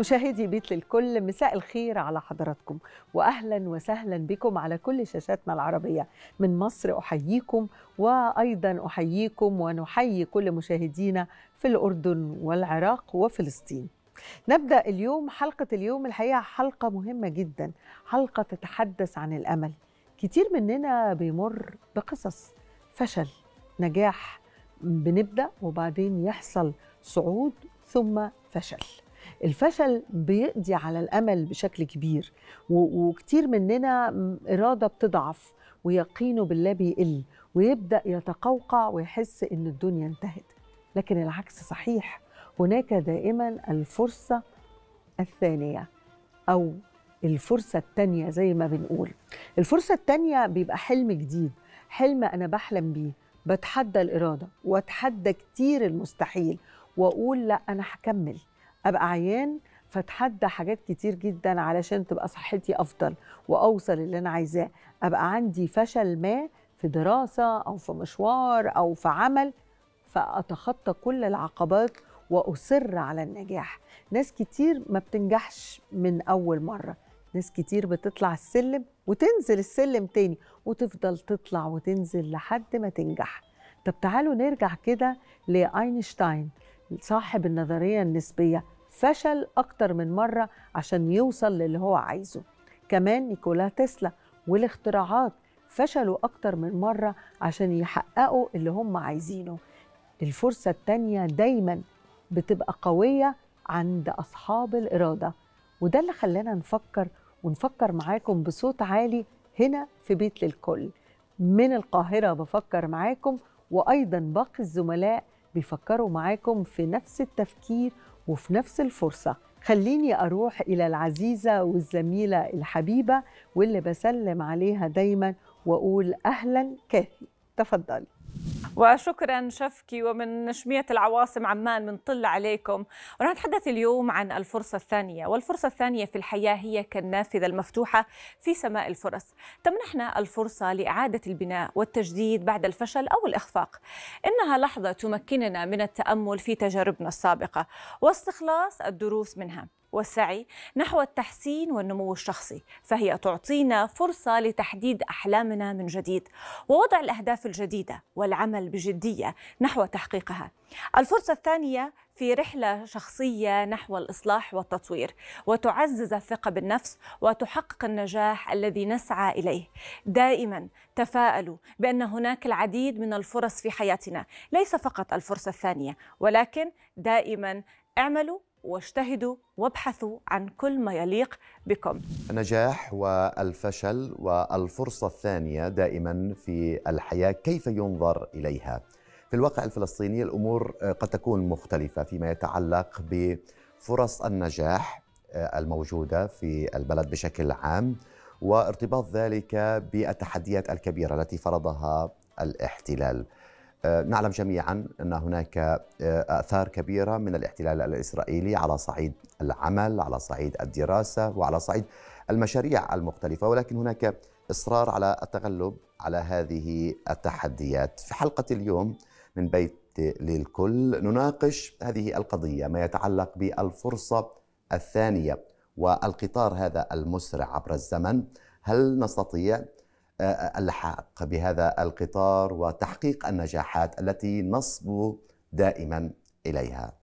مشاهدي بيت للكل مساء الخير على حضراتكم واهلا وسهلا بكم على كل شاشاتنا العربيه من مصر احييكم وايضا احييكم ونحيي كل مشاهدينا في الاردن والعراق وفلسطين نبدا اليوم حلقه اليوم الحقيقه حلقه مهمه جدا حلقه تتحدث عن الامل كتير مننا بيمر بقصص فشل نجاح بنبدا وبعدين يحصل صعود ثم فشل الفشل بيقضي على الامل بشكل كبير وكتير مننا اراده بتضعف ويقينه بالله بيقل ويبدا يتقوقع ويحس ان الدنيا انتهت لكن العكس صحيح هناك دائما الفرصه الثانيه او الفرصه الثانيه زي ما بنقول الفرصه الثانيه بيبقى حلم جديد حلم انا بحلم بيه بتحدى الاراده واتحدى كتير المستحيل واقول لا انا هكمل ابقى عيان فاتحدى حاجات كتير جدا علشان تبقى صحتي افضل واوصل اللي انا عايزاه ابقى عندي فشل ما في دراسه او في مشوار او في عمل فاتخطى كل العقبات واصر على النجاح ناس كتير ما بتنجحش من اول مره ناس كتير بتطلع السلم وتنزل السلم تاني وتفضل تطلع وتنزل لحد ما تنجح طب تعالوا نرجع كده لاينشتاين صاحب النظرية النسبية فشل أكتر من مرة عشان يوصل للي هو عايزه كمان نيكولا تسلا والاختراعات فشلوا أكتر من مرة عشان يحققوا اللي هم عايزينه الفرصة التانية دايما بتبقى قوية عند أصحاب الإرادة وده اللي خلانا نفكر ونفكر معاكم بصوت عالي هنا في بيت للكل من القاهرة بفكر معاكم وأيضا باقي الزملاء بيفكروا معاكم في نفس التفكير وفي نفس الفرصة خليني أروح إلى العزيزة والزميلة الحبيبة واللي بسلم عليها دايما وأقول أهلا كاثي تفضلي وشكرا شفكي ومن شمية العواصم عمان طل عليكم ورح نتحدث اليوم عن الفرصة الثانية والفرصة الثانية في الحياة هي كالنافذة المفتوحة في سماء الفرص تمنحنا الفرصة لإعادة البناء والتجديد بعد الفشل أو الإخفاق إنها لحظة تمكننا من التأمل في تجاربنا السابقة واستخلاص الدروس منها والسعي نحو التحسين والنمو الشخصي فهي تعطينا فرصة لتحديد أحلامنا من جديد ووضع الأهداف الجديدة والعمل بجدية نحو تحقيقها الفرصة الثانية في رحلة شخصية نحو الإصلاح والتطوير وتعزز الثقة بالنفس وتحقق النجاح الذي نسعى إليه دائما تفاءلوا بأن هناك العديد من الفرص في حياتنا ليس فقط الفرصة الثانية ولكن دائما اعملوا واجتهدوا وابحثوا عن كل ما يليق بكم النجاح والفشل والفرصة الثانية دائما في الحياة كيف ينظر إليها في الواقع الفلسطيني الأمور قد تكون مختلفة فيما يتعلق بفرص النجاح الموجودة في البلد بشكل عام وارتباط ذلك بالتحديات الكبيرة التي فرضها الاحتلال آه، نعلم جميعا ان هناك آه، اثار كبيره من الاحتلال الاسرائيلي على صعيد العمل، على صعيد الدراسه وعلى صعيد المشاريع المختلفه، ولكن هناك اصرار على التغلب على هذه التحديات. في حلقه اليوم من بيت للكل نناقش هذه القضيه، ما يتعلق بالفرصه الثانيه والقطار هذا المسرع عبر الزمن، هل نستطيع اللحاق بهذا القطار وتحقيق النجاحات التي نصبو دائما اليها